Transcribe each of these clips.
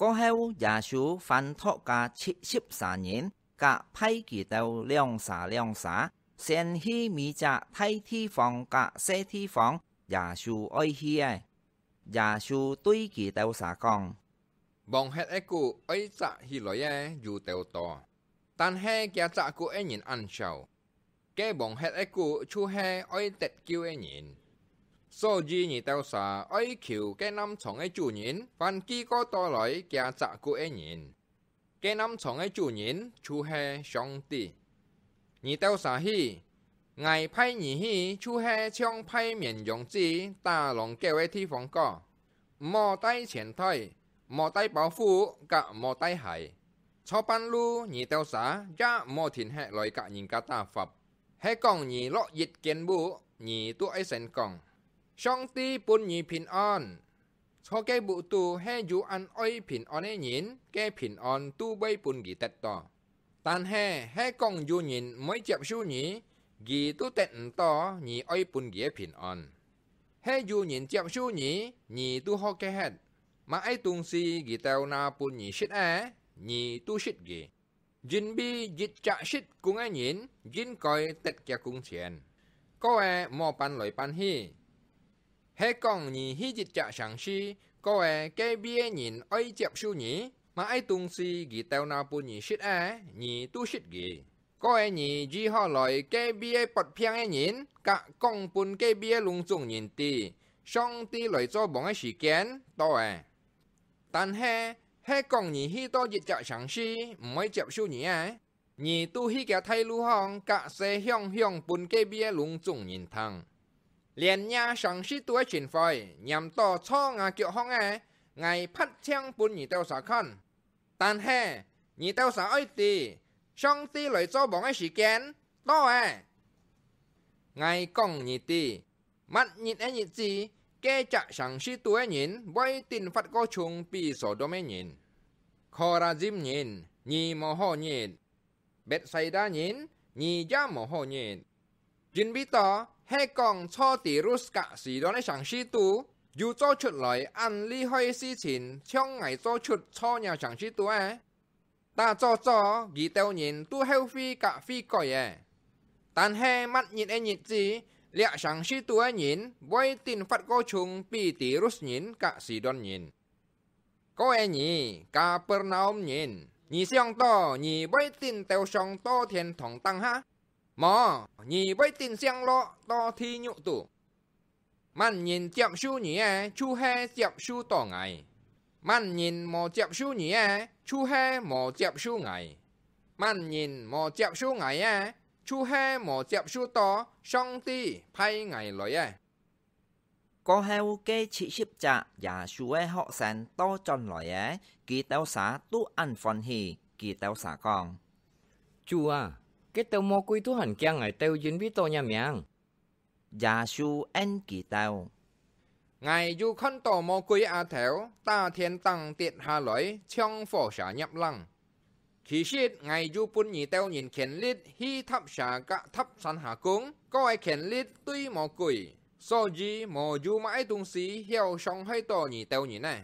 過後耶穌翻托家七十三年，甲派去到兩沙兩沙，先去美甲大地方甲小地方，耶穌愛去誒。耶穌對佢到沙講：望吃一句愛扎起來誒，有得多，但係佢扎句一人按手，佢望吃一句出係愛得救一人。số gì nhị tao sa? ấy kiểu cái năm chồng ấy chủ nhìn phan kí có to lại kia trả dạ cô ấy nhìn cái năm chồng ấy chủ nhìn chú hè xong tì nhị tao sa hi ngài phải nhị hi chú hè trong phải miền dòng chi ta lòng kêu ấy thi phòng có mò tay triển thay mò tay bảo phụ cả mò tay hải cho ban lu nhị tao sa, ra dạ mò thìn hệ lời cả nhìn cả ta phật, hệ còn nhị lọ dịch kiến bu nhị tu ấy sen còn trong ti bún nhì bình on, Cho cái bụ tù he dù ăn oi bình on ấy nhìn, cái bình on tu bây bún gì tết to. tan hè, he con dù nhìn mới chạm su nhỉ, gì tu tết to nhì oi bún gì bình on, He dù nhìn chạm su nhỉ, nhì tu ho cái hết. Mà ai tung si gì tao na bún nhì shit á, nhì tu shit gì. Jin bi dịch chạ shit cũng ai nhìn, jin coi tết kia cũng thiền. Có e mò pan lỗi pan hi, hãy còn nhì hi dịch trả sáng si có ai cái bia nhìn ấy chậm su nhị mà ai tung si gì tao nào bù nhị shit à nhỉ tu shit gì có ai nhỉ chỉ họ lại cái bia bật piang ai nhìn cả công bun cái bia lung tung à. nhìn ti xong ti lại cho bọn ai sự kiện to à 但係係講你許多日腳上司唔會接受你啊！你都許個態度向格西向向本家邊龍種人通。liền nhà sáng sĩ tuổi chuyển phơi nhằm to cho ngà kiệu hong ai e, ngày phát trang bún nhị tao xã khăn tan hè nhị tao xã ơi tì xong tì lời cho bóng ấy sĩ kén to à e. ngày còn nhị tì mắt nhịn ấy e nhị gì kê chạ sáng sĩ tuổi nhịn bôi tin phát có chung bị sổ đô mê nhịn khó ra dìm nhịn nhị mồ hô nhịn bệt say đa nhịn nhị giá mồ hô nhịn Jin to hay còn cho tỷ rút cả sĩ đó này chẳng sĩ tu dù cho chuột lại ăn ly hơi si chín trong ngày cho chuột cho nhà chẳng sĩ tu à ta cho cho ghi tao nhìn tu heo phi cả phi còi à tan hè mắt nhìn anh nhìn gì lẹ chẳng sĩ tu à nhìn với tin phát cô chung bị tỷ rút nhìn cả sĩ đón nhìn có ai nhỉ cả per nhìn nhị xiang to nhị với tin tao song to thiên thòng tăng ha หมอนีไปตินเซียงโลาต่อที่ยุตุมันยินเจ็บชูเนี่อชูแฮ่เจ็บชูต่อไงมันยินหมอเจ็บชูเนี่อชูแฮ่หมอเจ็บชูไงมันยินหมอเจ็บชูไงอชูแฮ่หมอเจ็บชูต่อช่องตีไพ่ไงเลยเอก็เหาเกชิชิบจะอย่าช่วยเหาแสนโตจนลอยเอกีเต้าสาตู้อันฟอนฮีกีเต้าสากองจัว cái tàu mô quý tu hành kia ngài tàu dính với tôi nhà miang. Giả dạ, su en kỳ tàu. Ngài dù khăn tàu mô quý à theo, ta thiên tăng tiện hà lối, trong phổ xã nhập lăng. Khi xít, ngài dù bún nhì tàu nhìn khen lít, hi thắp xã cả thắp sân hạ cung, có ai khen lít tuy mô quý. So gì mô dù mãi tung xí hiệu sông hơi tàu nhì tàu nhì này.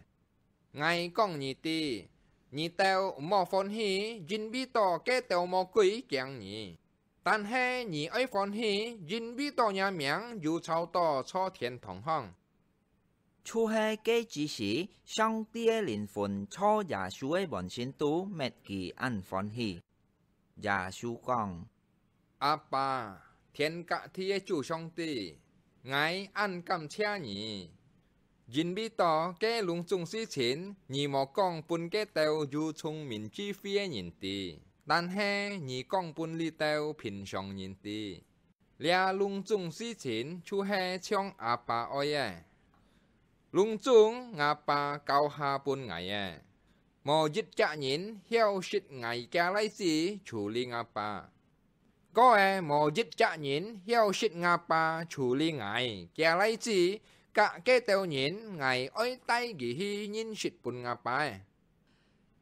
Ngài con nhì tì, 你到莫欢喜，人比多给到莫鬼讲你。但系你爱欢喜，人比多人名又超多错天同行。初系几只时，上帝的灵魂初耶稣的本身都灭其安欢喜。耶稣讲：阿爸，天家天的主上帝，我安感谢你。人比多，给隆重事情，你莫讲半个豆有聪明智慧的人的，但系你讲半粒豆平常人的。俩隆重事情就系像阿爸爱嘅，隆重阿爸教下半 ngày 嘅，莫一家人晓识挨家来事处理阿爸。có ai mò dứt cha nhín heo xịt ngà pa chủ lý ngài kia lấy chi กะเกเตียวหินไงอ้อยไตกี่ฮียินสิปุ่นงาไป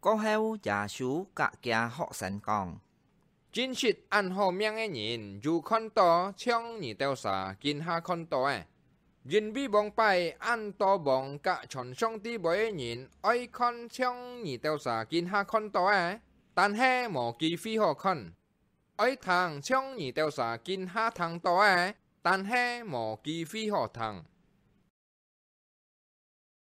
ก็เฮาจะาชูกะแกเหาะสันกอง จินสิอันหอมยังไงยินอยู่คอนต่อเชียงหนีเตียวสากินห้าคอนตเอยินบีบองไปอันโตบองกะชนช่องตีบ่อยหินอ้อยคอนเชียงหนีเตียวสากินห้าคอนตเอตันแห่หมอกีฟีหอคอนอ้อยทางช่องหนีเตียวสากินห้าทางโตเอตันแห่หมอกีฟีหอทาง